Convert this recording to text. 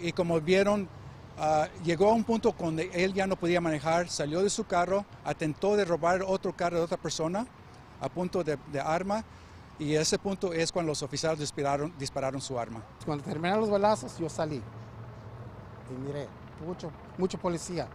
Y como vieron, ah, llegó a un punto donde él ya no podía manejar, salió de su carro, atentó de robar otro carro de otra persona a punto de, arma. Y ese punto es cuando los oficiales dispararon, dispararon su arma. Cuando terminaron los balazos, yo salí y miré, mucho, mucho policía.